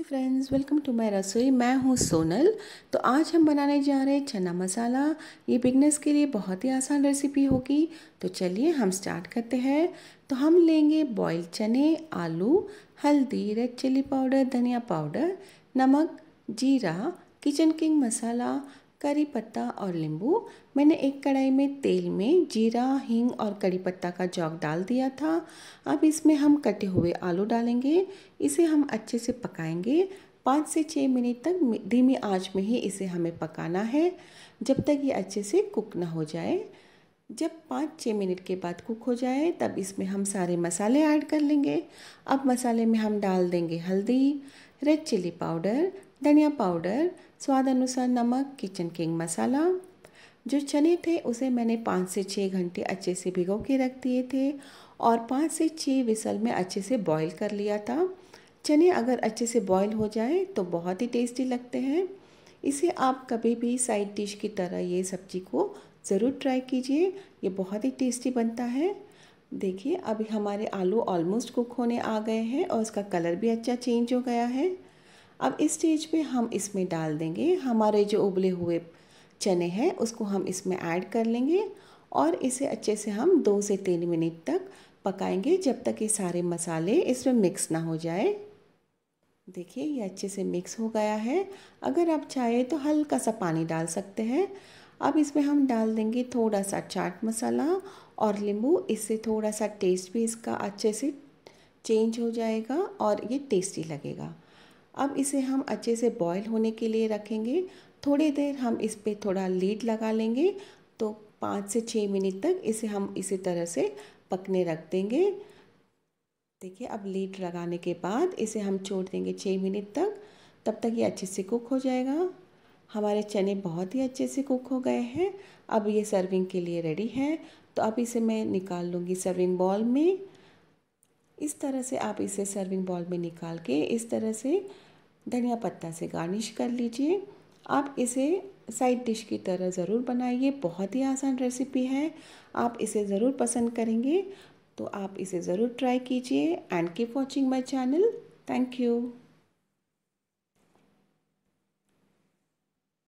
नमस्ते friends welcome to my रसोई मैं हूँ सोनल तो आज हम बनाने जा रहे हैं चना मसाला ये बिगनेस के लिए बहुत ही आसान रेसिपी होगी तो चलिए हम स्टार्ट करते हैं तो हम लेंगे बॉयल चने आलू हल्दी रेड चिली पाउडर धनिया पाउडर नमक जीरा किचन किंग मसाला करी पत्ता और नींबू मैंने एक कढ़ाई में तेल में जीरा हींग और करी पत्ता का जौक डाल दिया था अब इसमें हम कटे हुए आलू डालेंगे इसे हम अच्छे से पकाएंगे पाँच से छः मिनट तक धीमी आंच में ही इसे हमें पकाना है जब तक ये अच्छे से कुक ना हो जाए जब पाँच छः मिनट के बाद कुक हो जाए तब इसमें हम सारे मसाले ऐड कर लेंगे अब मसाले में हम डाल देंगे हल्दी रेड चिली पाउडर धनिया पाउडर स्वाद अनुसार नमक किचन किंग मसाला जो चने थे उसे मैंने पाँच से छः घंटे अच्छे से भिगो के रख दिए थे और पाँच से छः विसल में अच्छे से बॉईल कर लिया था चने अगर अच्छे से बॉईल हो जाए तो बहुत ही टेस्टी लगते हैं इसे आप कभी भी साइड डिश की तरह ये सब्जी को ज़रूर ट्राई कीजिए ये बहुत ही टेस्टी बनता है देखिए अभी हमारे आलू ऑलमोस्ट कुक होने आ गए हैं और उसका कलर भी अच्छा चेंज हो गया है अब इस स्टेज पे हम इसमें डाल देंगे हमारे जो उबले हुए चने हैं उसको हम इसमें ऐड कर लेंगे और इसे अच्छे से हम दो से तीन मिनट तक पकाएंगे जब तक ये सारे मसाले इसमें मिक्स ना हो जाए देखिए ये अच्छे से मिक्स हो गया है अगर आप चाहें तो हल्का सा पानी डाल सकते हैं अब इसमें हम डाल देंगे थोड़ा सा चाट मसाला और नींबू इससे थोड़ा सा टेस्ट भी इसका अच्छे से चेंज हो जाएगा और ये टेस्टी लगेगा अब इसे हम अच्छे से बॉईल होने के लिए रखेंगे थोड़ी देर हम इस पर थोड़ा लीड लगा लेंगे तो पाँच से छः मिनट तक इसे हम इसी तरह से पकने रख देंगे देखिए अब लीड लगाने के बाद इसे हम छोड़ देंगे छः मिनट तक तब तक ये अच्छे से कुक हो जाएगा हमारे चने बहुत ही अच्छे से कुक हो गए हैं अब ये सर्विंग के लिए रेडी है तो अब इसे मैं निकाल लूँगी सर्विंग बॉल में इस तरह से आप इसे सर्विंग बॉल में निकाल के इस तरह से धनिया पत्ता से गार्निश कर लीजिए आप इसे साइड डिश की तरह ज़रूर बनाइए बहुत ही आसान रेसिपी है आप इसे ज़रूर पसंद करेंगे तो आप इसे ज़रूर ट्राई कीजिए and keep watching my channel thank you